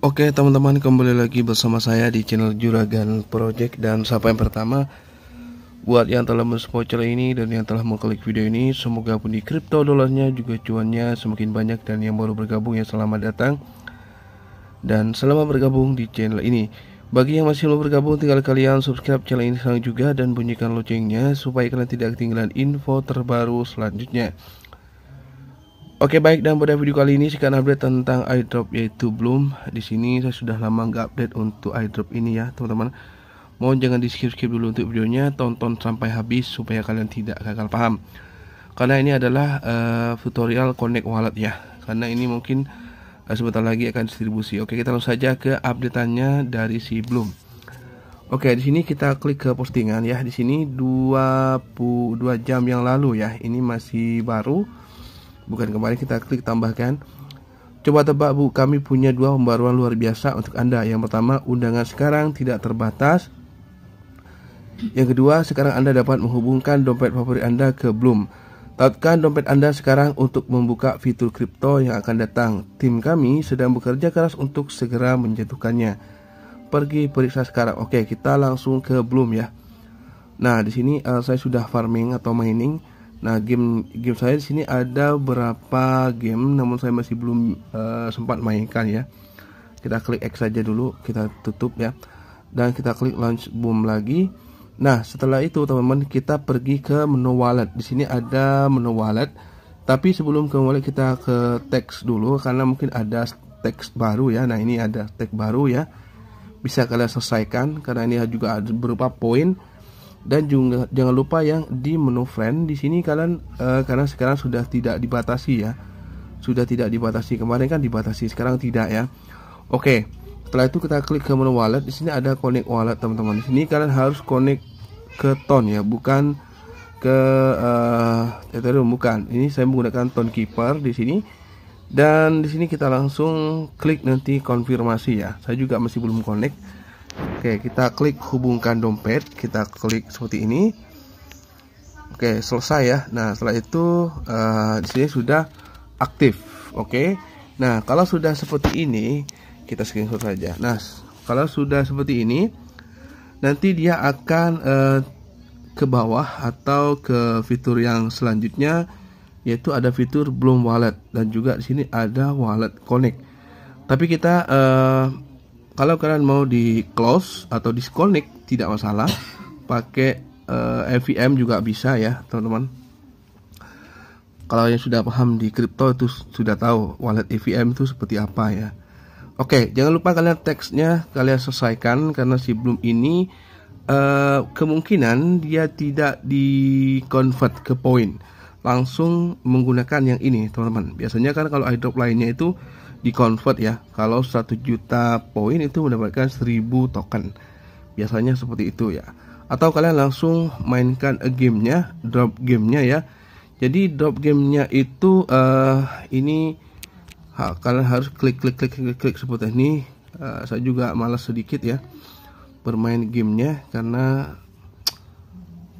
Oke teman-teman kembali lagi bersama saya di channel Juragan Project dan siapa yang pertama buat yang telah mensupport channel ini dan yang telah mengklik video ini semoga pun di kripto dolarnya juga cuannya semakin banyak dan yang baru bergabung ya selamat datang dan selamat bergabung di channel ini bagi yang masih belum bergabung tinggal kalian subscribe channel ini sekarang juga dan bunyikan loncengnya supaya kalian tidak ketinggalan info terbaru selanjutnya Oke okay, baik dan pada video kali ini saya akan update tentang airdrop yaitu Bloom. Di sini saya sudah lama nggak update untuk airdrop ini ya teman-teman. Mohon jangan di skip skip dulu untuk videonya, tonton sampai habis supaya kalian tidak gagal paham. Karena ini adalah uh, tutorial connect wallet ya. Karena ini mungkin uh, sebentar lagi akan distribusi. Oke okay, kita langsung saja ke updateannya dari si Bloom. Oke okay, di sini kita klik ke postingan ya. Di sini 22 jam yang lalu ya. Ini masih baru Bukan kemarin kita klik tambahkan. Coba tebak Bu, kami punya dua pembaruan luar biasa untuk Anda. Yang pertama, undangan sekarang tidak terbatas. Yang kedua, sekarang Anda dapat menghubungkan dompet favorit Anda ke Bloom. Tautkan dompet Anda sekarang untuk membuka fitur kripto yang akan datang. Tim kami sedang bekerja keras untuk segera menjatuhkannya. Pergi periksa sekarang. Oke, kita langsung ke Bloom ya. Nah, di sini uh, saya sudah farming atau mining. Nah, game game saya di sini ada berapa game namun saya masih belum uh, sempat mainkan ya. Kita klik X saja dulu, kita tutup ya. Dan kita klik launch boom lagi. Nah, setelah itu teman-teman kita pergi ke menu wallet. Di sini ada menu wallet. Tapi sebelum ke wallet kita ke teks dulu karena mungkin ada teks baru ya. Nah, ini ada teks baru ya. Bisa kalian selesaikan karena ini juga ada berupa poin dan juga jangan lupa yang di menu friend di sini kalian uh, karena sekarang sudah tidak dibatasi ya sudah tidak dibatasi kemarin kan dibatasi sekarang tidak ya oke okay. setelah itu kita klik ke menu wallet di sini ada connect wallet teman-teman di sini kalian harus connect ke ton ya bukan ke uh, eh, Ethereum ya bukan ini saya menggunakan ton keeper di sini dan di sini kita langsung klik nanti konfirmasi ya saya juga masih belum connect Oke, kita klik hubungkan dompet, kita klik seperti ini. Oke, selesai ya. Nah, setelah itu uh, di sini sudah aktif. Oke. Nah, kalau sudah seperti ini, kita screenshot saja. Nah, kalau sudah seperti ini, nanti dia akan uh, ke bawah atau ke fitur yang selanjutnya yaitu ada fitur Bloom Wallet dan juga di sini ada Wallet Connect. Tapi kita uh, kalau kalian mau di close atau disconnect tidak masalah pakai uh, juga bisa ya teman-teman kalau yang sudah paham di crypto itu sudah tahu wallet EVM itu seperti apa ya Oke jangan lupa kalian teksnya kalian selesaikan karena si Bloom ini uh, kemungkinan dia tidak di convert ke point langsung menggunakan yang ini teman-teman biasanya kan kalau airdrop lainnya itu di convert ya kalau 1 juta poin itu mendapatkan 1000 token biasanya seperti itu ya atau kalian langsung mainkan gamenya drop gamenya ya jadi drop gamenya itu uh, ini ha, kalian harus klik klik klik klik, klik seperti ini uh, saya juga malas sedikit ya bermain gamenya karena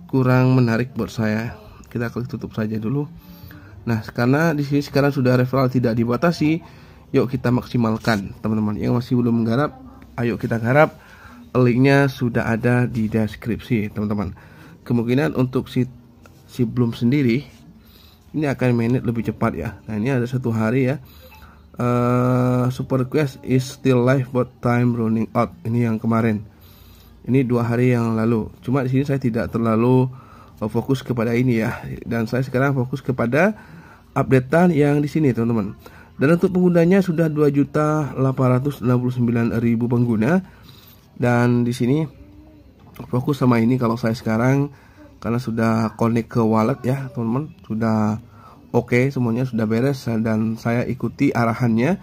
kurang menarik buat saya kita klik tutup saja dulu nah karena di sini sekarang sudah referral tidak dibatasi yuk kita maksimalkan teman-teman yang masih belum menggarap ayo kita garap linknya sudah ada di deskripsi teman-teman kemungkinan untuk si si belum sendiri ini akan menit lebih cepat ya nah ini ada satu hari ya uh, super request is still live but time running out ini yang kemarin ini dua hari yang lalu cuma di sini saya tidak terlalu eh, fokus kepada ini ya dan saya sekarang fokus kepada updatean yang di sini teman-teman dan untuk penggunanya sudah 2.869.000 pengguna. Dan di sini fokus sama ini kalau saya sekarang karena sudah connect ke wallet ya, teman-teman. Sudah oke, okay, semuanya sudah beres dan saya ikuti arahannya.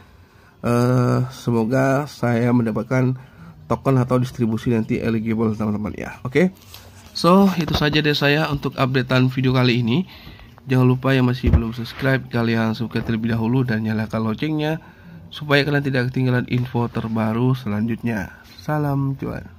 Uh, semoga saya mendapatkan token atau distribusi nanti eligible teman-teman ya. Oke. Okay? So, itu saja dari saya untuk updatean video kali ini. Jangan lupa yang masih belum subscribe kalian subscribe terlebih dahulu dan nyalakan loncengnya supaya kalian tidak ketinggalan info terbaru selanjutnya. Salam cuan.